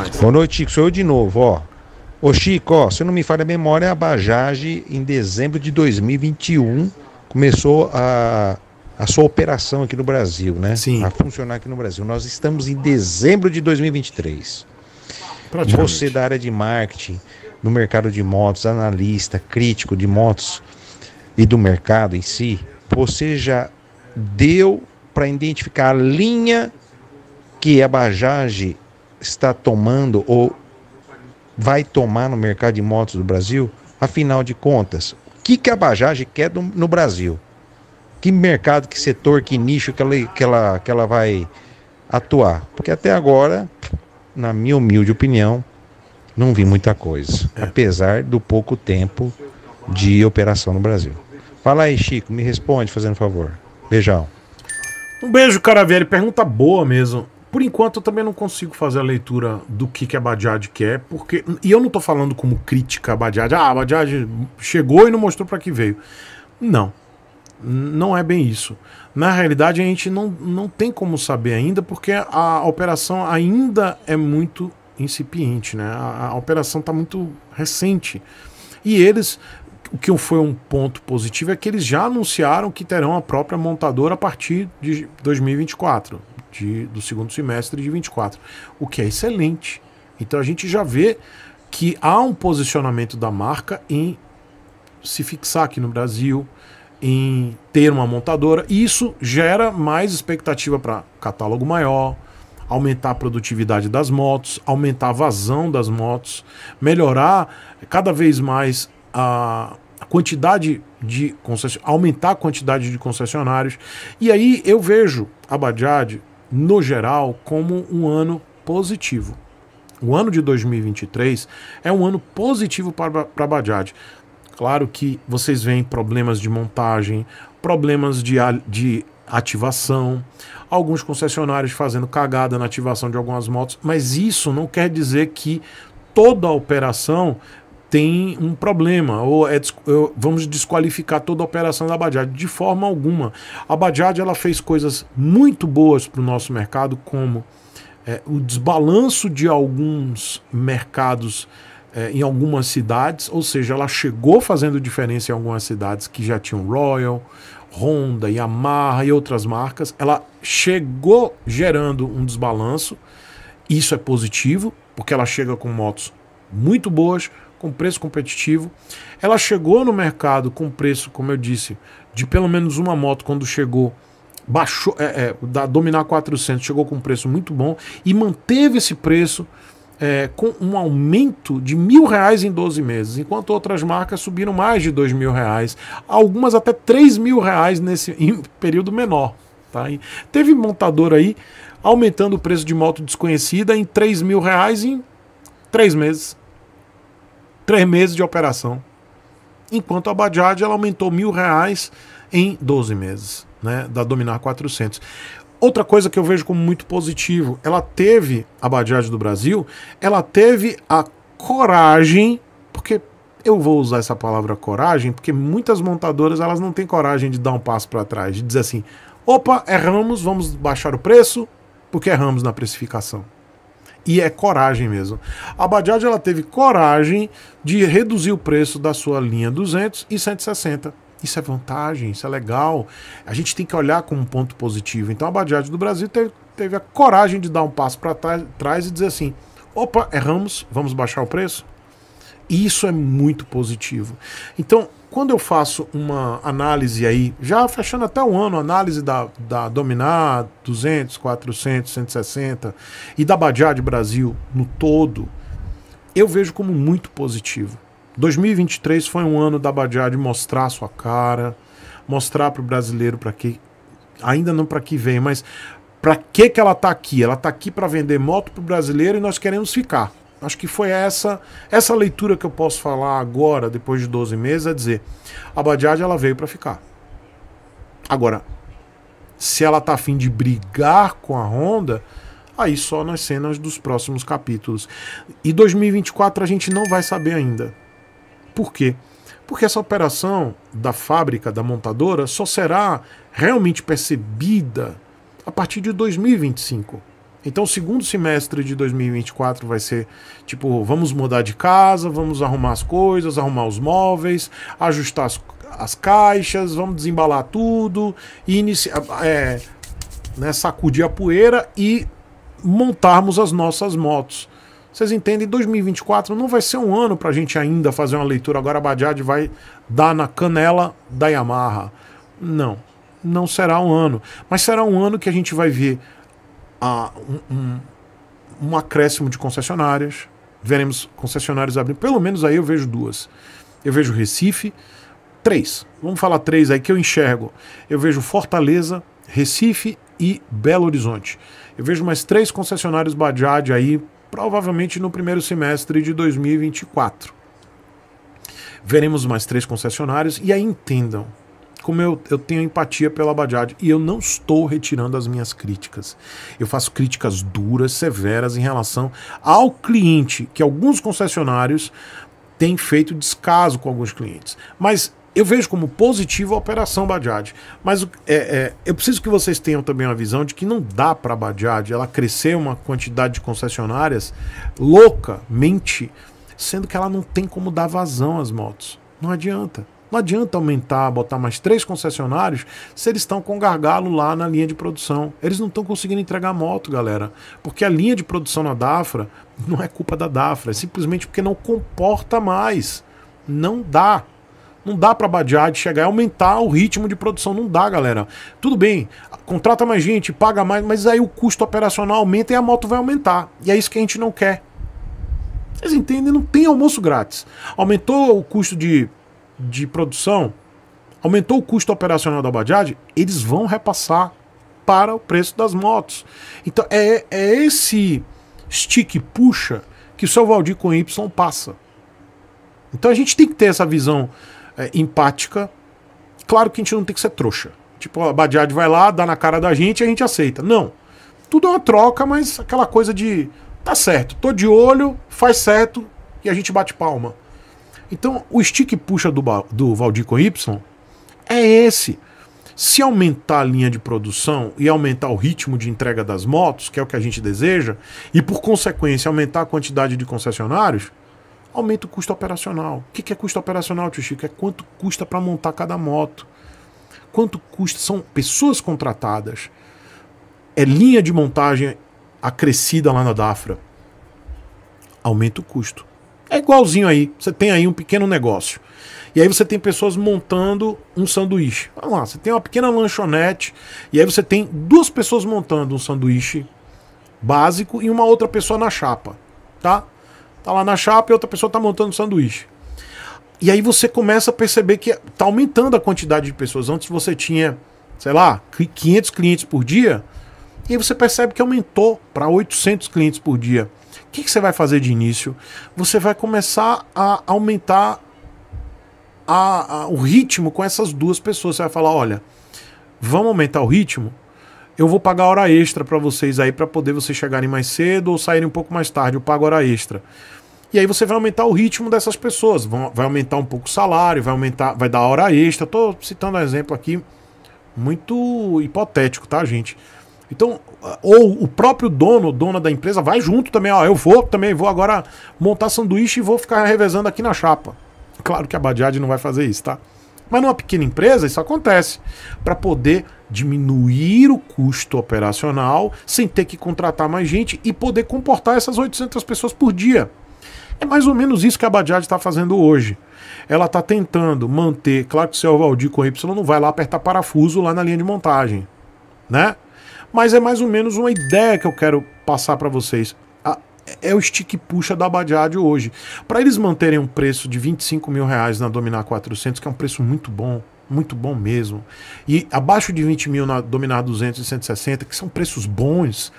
mais. Boa noite, Chico. Sou eu de novo, ó. Ô Chico, ó, se eu não me falha a memória, a Bajaj, em dezembro de 2021, começou a, a sua operação aqui no Brasil, né? Sim. A funcionar aqui no Brasil. Nós estamos em dezembro de 2023. Você da área de marketing, no mercado de motos, analista, crítico de motos e do mercado em si, você já deu para identificar a linha que é a Bajaj está tomando ou vai tomar no mercado de motos do Brasil? Afinal de contas, o que, que a Bajaj quer do, no Brasil? Que mercado, que setor, que nicho que ela, que, ela, que ela vai atuar? Porque até agora, na minha humilde opinião, não vi muita coisa, é. apesar do pouco tempo de operação no Brasil. Fala aí, Chico, me responde, fazendo favor. Beijão. Um beijo, Caravelli. Pergunta boa mesmo. Por enquanto, eu também não consigo fazer a leitura do que, que a Bajaj quer, porque. E eu não estou falando como crítica a Bajaj. Ah, a Bajaj chegou e não mostrou para que veio. Não. Não é bem isso. Na realidade, a gente não, não tem como saber ainda, porque a operação ainda é muito incipiente, né? A, a operação está muito recente. E eles, o que foi um ponto positivo é que eles já anunciaram que terão a própria montadora a partir de 2024 de, do segundo semestre de 24, o que é excelente. Então a gente já vê que há um posicionamento da marca em se fixar aqui no Brasil, em ter uma montadora, e isso gera mais expectativa para catálogo maior, aumentar a produtividade das motos, aumentar a vazão das motos, melhorar cada vez mais a quantidade de concessionários, aumentar a quantidade de concessionários. E aí eu vejo a Bajaj no geral, como um ano positivo. O ano de 2023 é um ano positivo para a Bajaj. Claro que vocês veem problemas de montagem, problemas de, de ativação, alguns concessionários fazendo cagada na ativação de algumas motos, mas isso não quer dizer que toda a operação tem um problema, ou é, vamos desqualificar toda a operação da Bajaj. De forma alguma. A Bajaj ela fez coisas muito boas para o nosso mercado, como é, o desbalanço de alguns mercados é, em algumas cidades, ou seja, ela chegou fazendo diferença em algumas cidades que já tinham Royal, Honda, Yamaha e outras marcas. Ela chegou gerando um desbalanço. Isso é positivo, porque ela chega com motos muito boas, com preço competitivo. Ela chegou no mercado com preço, como eu disse, de pelo menos uma moto quando chegou baixou é, é, da dominar 400 chegou com um preço muito bom e manteve esse preço é, com um aumento de mil reais em 12 meses, enquanto outras marcas subiram mais de dois mil reais, algumas até três mil reais nesse período menor. Tá? E teve montador aí aumentando o preço de moto desconhecida em três mil reais em três meses. Três meses de operação. Enquanto a Bajaj ela aumentou mil reais em 12 meses, né, da Dominar 400. Outra coisa que eu vejo como muito positivo, ela teve, a Bajaj do Brasil, ela teve a coragem, porque eu vou usar essa palavra coragem, porque muitas montadoras elas não têm coragem de dar um passo para trás, de dizer assim, opa, erramos, vamos baixar o preço, porque erramos na precificação. E é coragem mesmo. A Bajaj ela teve coragem de reduzir o preço da sua linha 200 e 160. Isso é vantagem, isso é legal. A gente tem que olhar como um ponto positivo. Então a Bajaj do Brasil teve, teve a coragem de dar um passo para trás e dizer assim: opa, erramos, vamos baixar o preço? E isso é muito positivo. Então, quando eu faço uma análise aí, já fechando até um ano, análise da, da Dominar 200, 400, 160 e da Bajaj Brasil no todo, eu vejo como muito positivo. 2023 foi um ano da Bajaj mostrar sua cara, mostrar para o brasileiro para que ainda não para que vem, mas para que que ela está aqui? Ela está aqui para vender moto para o brasileiro e nós queremos ficar. Acho que foi essa essa leitura que eu posso falar agora, depois de 12 meses, é dizer, a Badiade ela veio para ficar. Agora, se ela tá afim de brigar com a Honda, aí só nas cenas dos próximos capítulos. E 2024 a gente não vai saber ainda. Por quê? Porque essa operação da fábrica, da montadora, só será realmente percebida a partir de 2025. Então, o segundo semestre de 2024 vai ser tipo: vamos mudar de casa, vamos arrumar as coisas, arrumar os móveis, ajustar as, as caixas, vamos desembalar tudo, iniciar, é, né, sacudir a poeira e montarmos as nossas motos. Vocês entendem? 2024 não vai ser um ano para a gente ainda fazer uma leitura. Agora a Badiad vai dar na canela da Yamaha. Não, não será um ano. Mas será um ano que a gente vai ver a, um, um, um acréscimo de concessionárias. Veremos concessionárias abrindo. Pelo menos aí eu vejo duas. Eu vejo Recife, três. Vamos falar três aí que eu enxergo. Eu vejo Fortaleza, Recife e Belo Horizonte. Eu vejo mais três concessionários Bajaj aí, provavelmente no primeiro semestre de 2024. Veremos mais três concessionários e aí entendam como eu, eu tenho empatia pela Bajaj. E eu não estou retirando as minhas críticas. Eu faço críticas duras, severas em relação ao cliente, que alguns concessionários têm feito descaso com alguns clientes. Mas eu vejo como positivo a operação Bajaj. Mas é, é, eu preciso que vocês tenham também uma visão de que não dá para a Bajaj ela crescer uma quantidade de concessionárias loucamente, sendo que ela não tem como dar vazão às motos. Não adianta. Não adianta aumentar, botar mais três concessionários se eles estão com gargalo lá na linha de produção. Eles não estão conseguindo entregar moto, galera. Porque a linha de produção na Dafra não é culpa da Dafra, é simplesmente porque não comporta mais. Não dá. Não dá para de chegar e aumentar o ritmo de produção. Não dá, galera. Tudo bem, contrata mais gente, paga mais, mas aí o custo operacional aumenta e a moto vai aumentar. E é isso que a gente não quer. Vocês entendem? Não tem almoço grátis. Aumentou o custo de de produção, aumentou o custo operacional da Bajaj, eles vão repassar para o preço das motos. Então é, é esse stick puxa que o seu Valdir com Y passa. Então a gente tem que ter essa visão é, empática. Claro que a gente não tem que ser trouxa. Tipo, a Badiade vai lá, dá na cara da gente e a gente aceita. Não. Tudo é uma troca, mas aquela coisa de tá certo, tô de olho, faz certo e a gente bate palma. Então, o stick puxa do, do Valdir com Y é esse. Se aumentar a linha de produção e aumentar o ritmo de entrega das motos, que é o que a gente deseja, e por consequência aumentar a quantidade de concessionários, aumenta o custo operacional. O que é custo operacional, tio Chico? É quanto custa para montar cada moto. Quanto custa? São pessoas contratadas. É linha de montagem acrescida lá na DAFRA. Aumenta o custo. É igualzinho aí. Você tem aí um pequeno negócio. E aí você tem pessoas montando um sanduíche. Vamos lá, você tem uma pequena lanchonete e aí você tem duas pessoas montando um sanduíche básico e uma outra pessoa na chapa, tá? Tá lá na chapa e outra pessoa tá montando um sanduíche. E aí você começa a perceber que tá aumentando a quantidade de pessoas. Antes você tinha, sei lá, 500 clientes por dia, e aí você percebe que aumentou para 800 clientes por dia. O que, que você vai fazer de início? Você vai começar a aumentar a, a, o ritmo com essas duas pessoas. Você vai falar: olha, vamos aumentar o ritmo? Eu vou pagar hora extra para vocês aí, para poder vocês chegarem mais cedo ou saírem um pouco mais tarde. Eu pago hora extra. E aí você vai aumentar o ritmo dessas pessoas, vai aumentar um pouco o salário, vai aumentar, vai dar hora extra. Estou citando um exemplo aqui muito hipotético, tá, gente? Então, ou o próprio dono, dona da empresa, vai junto também, ó, eu vou também, vou agora montar sanduíche e vou ficar revezando aqui na chapa. Claro que a Badiade não vai fazer isso, tá? Mas numa pequena empresa isso acontece, para poder diminuir o custo operacional sem ter que contratar mais gente e poder comportar essas 800 pessoas por dia. É mais ou menos isso que a Badiade está fazendo hoje. Ela está tentando manter, claro que o seu Valdir com Y não vai lá apertar parafuso lá na linha de montagem, né? mas é mais ou menos uma ideia que eu quero passar para vocês. é o stick puxa da Badiad hoje. Para eles manterem um preço de 25 mil reais na Dominar 400, que é um preço muito bom, muito bom mesmo, e abaixo de 20 mil na Dominar 200 e 160, que são preços bons,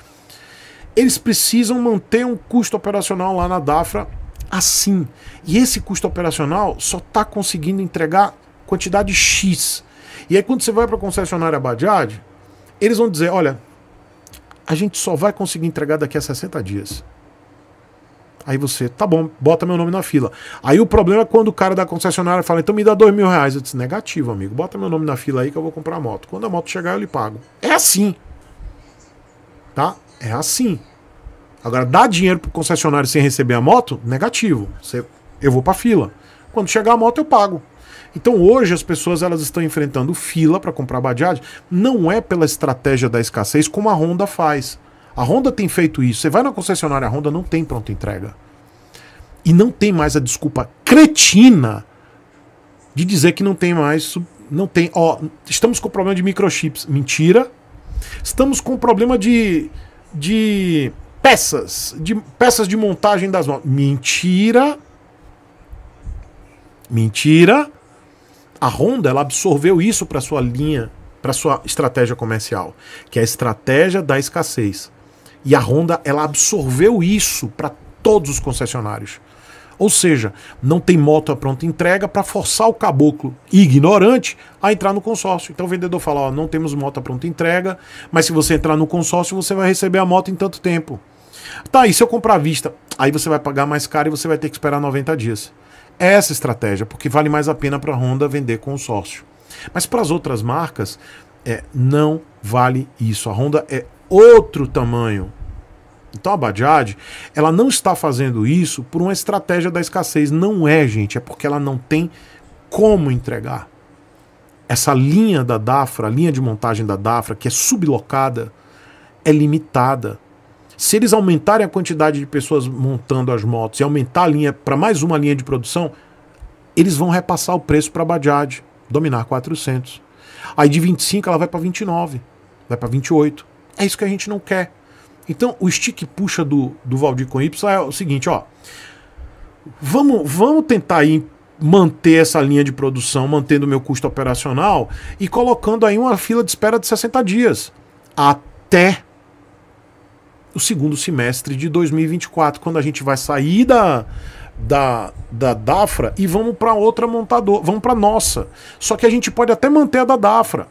eles precisam manter um custo operacional lá na Dafra assim. E esse custo operacional só está conseguindo entregar quantidade X. E aí quando você vai para a concessionária Badiad, eles vão dizer: olha, a gente só vai conseguir entregar daqui a 60 dias. Aí você, tá bom, bota meu nome na fila. Aí o problema é quando o cara da concessionária fala, então me dá dois mil reais. Eu disse, negativo, amigo, bota meu nome na fila aí que eu vou comprar a moto. Quando a moto chegar, eu lhe pago. É assim. Tá? É assim. Agora, dar dinheiro pro concessionário sem receber a moto, negativo. Você, eu vou pra fila. Quando chegar a moto, eu pago. Então hoje as pessoas elas estão enfrentando fila para comprar Bajaj, não é pela estratégia da escassez como a Honda faz. A Honda tem feito isso. Você vai na concessionária Honda, não tem pronta entrega. E não tem mais a desculpa cretina de dizer que não tem mais, não tem, ó, estamos com problema de microchips. Mentira. Estamos com problema de de peças, de peças de montagem das motos. Mentira. Mentira a Honda ela absorveu isso para sua linha, para sua estratégia comercial, que é a estratégia da escassez. E a Honda ela absorveu isso para todos os concessionários. Ou seja, não tem moto pronta entrega para forçar o caboclo ignorante a entrar no consórcio. Então o vendedor fala: ó, não temos moto pronta entrega, mas se você entrar no consórcio, você vai receber a moto em tanto tempo. Tá, e se eu comprar à vista? Aí você vai pagar mais caro e você vai ter que esperar 90 dias essa estratégia, porque vale mais a pena para a Honda vender consórcio. Mas para as outras marcas, é, não vale isso. A Honda é outro tamanho. Então a Bajaj, ela não está fazendo isso por uma estratégia da escassez. Não é, gente, é porque ela não tem como entregar. Essa linha da Dafra, a linha de montagem da Dafra, que é sublocada, é limitada. Se eles aumentarem a quantidade de pessoas montando as motos e aumentar a linha para mais uma linha de produção, eles vão repassar o preço para a Bajaj, dominar 400. Aí de 25 ela vai para 29, vai para 28. É isso que a gente não quer. Então o stick puxa do, do Valdir com Y é o seguinte, ó. Vamos, vamos tentar aí manter essa linha de produção, mantendo o meu custo operacional e colocando aí uma fila de espera de 60 dias. Até o segundo semestre de 2024, quando a gente vai sair da, da, da Dafra e vamos para outra montadora, vamos para nossa. Só que a gente pode até manter a da Dafra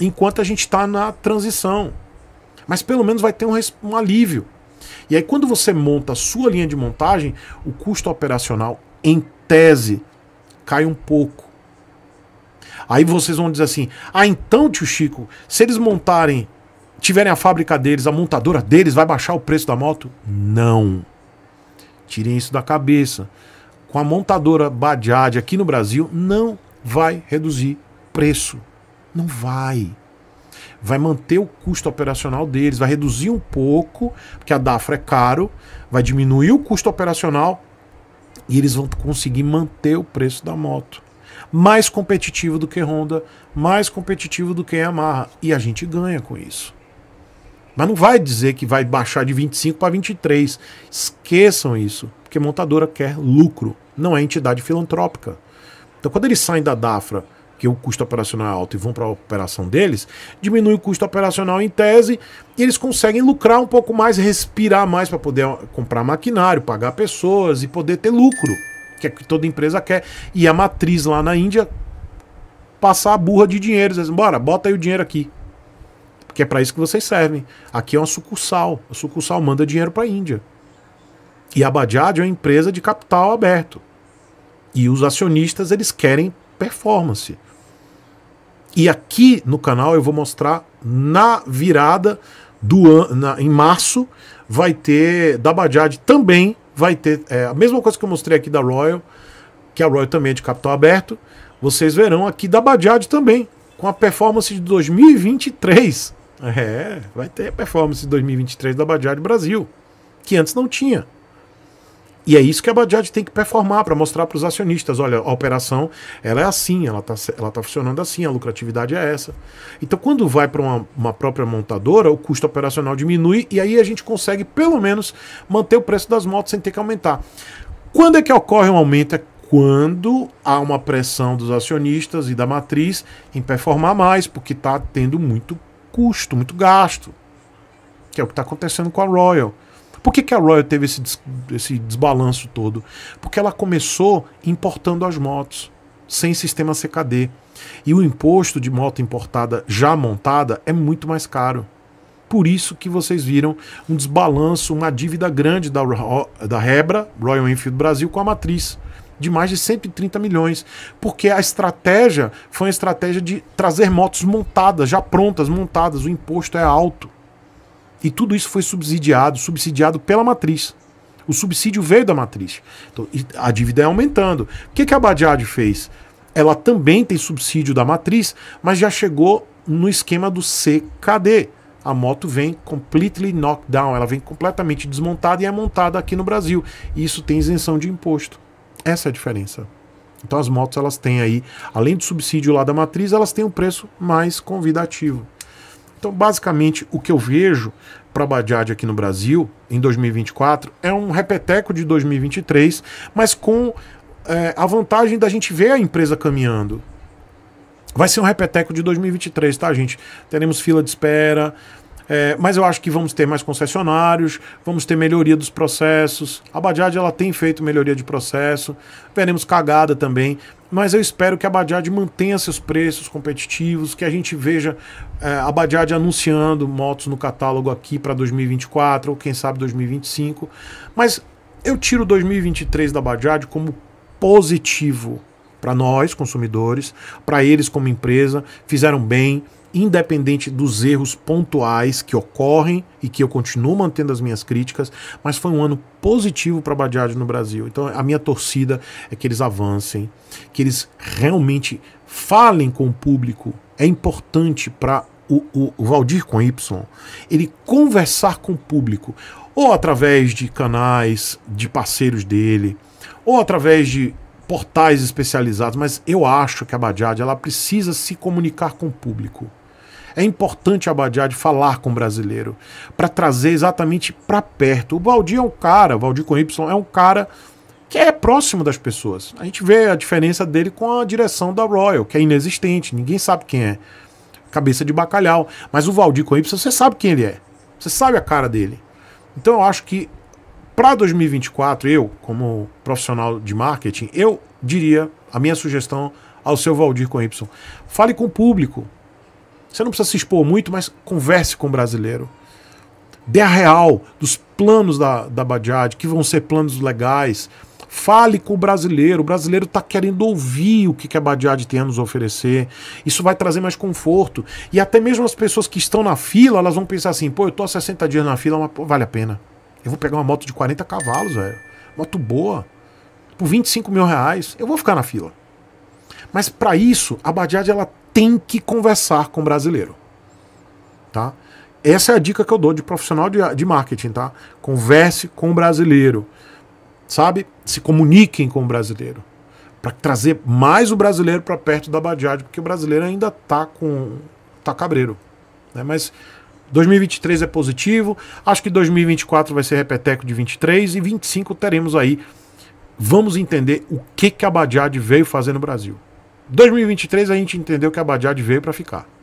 enquanto a gente está na transição. Mas pelo menos vai ter um, um alívio. E aí, quando você monta a sua linha de montagem, o custo operacional, em tese, cai um pouco. Aí vocês vão dizer assim: ah, então, tio Chico, se eles montarem tiverem a fábrica deles, a montadora deles, vai baixar o preço da moto? Não. Tirem isso da cabeça. Com a montadora Bajaj aqui no Brasil, não vai reduzir preço. Não vai. Vai manter o custo operacional deles, vai reduzir um pouco, porque a DAFRA é caro, vai diminuir o custo operacional e eles vão conseguir manter o preço da moto. Mais competitivo do que Honda, mais competitivo do que Yamaha. E a gente ganha com isso. Mas não vai dizer que vai baixar de 25 para 23. Esqueçam isso, porque montadora quer lucro, não é entidade filantrópica. Então quando eles saem da DAFRA, que o custo operacional é alto, e vão para a operação deles, diminui o custo operacional em tese e eles conseguem lucrar um pouco mais, respirar mais para poder comprar maquinário, pagar pessoas e poder ter lucro, que é o que toda empresa quer. E a matriz lá na Índia passar a burra de dinheiro, eles bora, bota aí o dinheiro aqui. Porque é para isso que vocês servem. Aqui é uma sucursal. A sucursal manda dinheiro para a Índia. E a Bajaj é uma empresa de capital aberto. E os acionistas, eles querem performance. E aqui no canal eu vou mostrar na virada do ano, em março vai ter da Bajaj também vai ter é, a mesma coisa que eu mostrei aqui da Royal, que a Royal também é de capital aberto. Vocês verão aqui da Bajaj também com a performance de 2023 é, vai ter performance 2023 da Bajaj Brasil, que antes não tinha. E é isso que a Bajaj tem que performar para mostrar para os acionistas, olha, a operação ela é assim, ela está ela tá funcionando assim, a lucratividade é essa. Então, quando vai para uma, uma própria montadora, o custo operacional diminui e aí a gente consegue, pelo menos, manter o preço das motos sem ter que aumentar. Quando é que ocorre um aumento? É quando há uma pressão dos acionistas e da matriz em performar mais, porque está tendo muito custo, muito gasto. Que é o que está acontecendo com a Royal. Por que, que a Royal teve esse, des esse desbalanço todo? Porque ela começou importando as motos, sem sistema CKD. E o imposto de moto importada já montada é muito mais caro. Por isso que vocês viram um desbalanço, uma dívida grande da, da Rebra, Royal Enfield Brasil, com a matriz de mais de 130 milhões, porque a estratégia foi uma estratégia de trazer motos montadas, já prontas, montadas, o imposto é alto. E tudo isso foi subsidiado, subsidiado pela matriz. O subsídio veio da matriz. Então, a dívida é aumentando. O que, que a Bajaj fez? Ela também tem subsídio da matriz, mas já chegou no esquema do CKD. A moto vem completely knocked down, ela vem completamente desmontada e é montada aqui no Brasil. E isso tem isenção de imposto. Essa é a diferença. Então as motos elas têm aí, além do subsídio lá da matriz, elas têm um preço mais convidativo. Então basicamente o que eu vejo para a Bajaj aqui no Brasil em 2024 é um repeteco de 2023, mas com é, a vantagem da gente ver a empresa caminhando. Vai ser um repeteco de 2023, tá, gente? Teremos fila de espera, é, mas eu acho que vamos ter mais concessionários, vamos ter melhoria dos processos. A Bajaj ela tem feito melhoria de processo, veremos cagada também. Mas eu espero que a Bajaj mantenha seus preços competitivos, que a gente veja é, a Bajaj anunciando motos no catálogo aqui para 2024 ou quem sabe 2025. Mas eu tiro 2023 da Bajaj como positivo para nós consumidores, para eles como empresa, fizeram bem independente dos erros pontuais que ocorrem e que eu continuo mantendo as minhas críticas, mas foi um ano positivo para a Badiade no Brasil. Então a minha torcida é que eles avancem, que eles realmente falem com o público. É importante para o Valdir com Y, ele conversar com o público, ou através de canais de parceiros dele, ou através de portais especializados, mas eu acho que a Badiade ela precisa se comunicar com o público. É importante a de falar com o brasileiro para trazer exatamente para perto. O Valdir é um cara, Valdir com Y é um cara que é próximo das pessoas. A gente vê a diferença dele com a direção da Royal, que é inexistente, ninguém sabe quem é. Cabeça de bacalhau. Mas o Valdir com Y, você sabe quem ele é. Você sabe a cara dele. Então eu acho que para 2024, eu, como profissional de marketing, eu diria a minha sugestão ao seu Valdir com Y. Fale com o público, você não precisa se expor muito, mas converse com o brasileiro. Dê a real dos planos da, da Bajaj, que vão ser planos legais. Fale com o brasileiro. O brasileiro está querendo ouvir o que, que a Badiade tem a nos oferecer. Isso vai trazer mais conforto. E até mesmo as pessoas que estão na fila, elas vão pensar assim: pô, eu tô há 60 dias na fila, mas pô, vale a pena. Eu vou pegar uma moto de 40 cavalos, velho. Moto boa. Por 25 mil reais, eu vou ficar na fila. Mas para isso, a Badiade ela tem que conversar com o brasileiro. Tá? Essa é a dica que eu dou de profissional de, de marketing, tá? Converse com o brasileiro. Sabe? Se comuniquem com o brasileiro. Para trazer mais o brasileiro para perto da Badiade, porque o brasileiro ainda tá com tá cabreiro, né? Mas 2023 é positivo. Acho que 2024 vai ser repeteco de 23 e 25 teremos aí vamos entender o que que a Badiade veio fazer no Brasil. 2023 a gente entendeu que a Bajaj veio para ficar.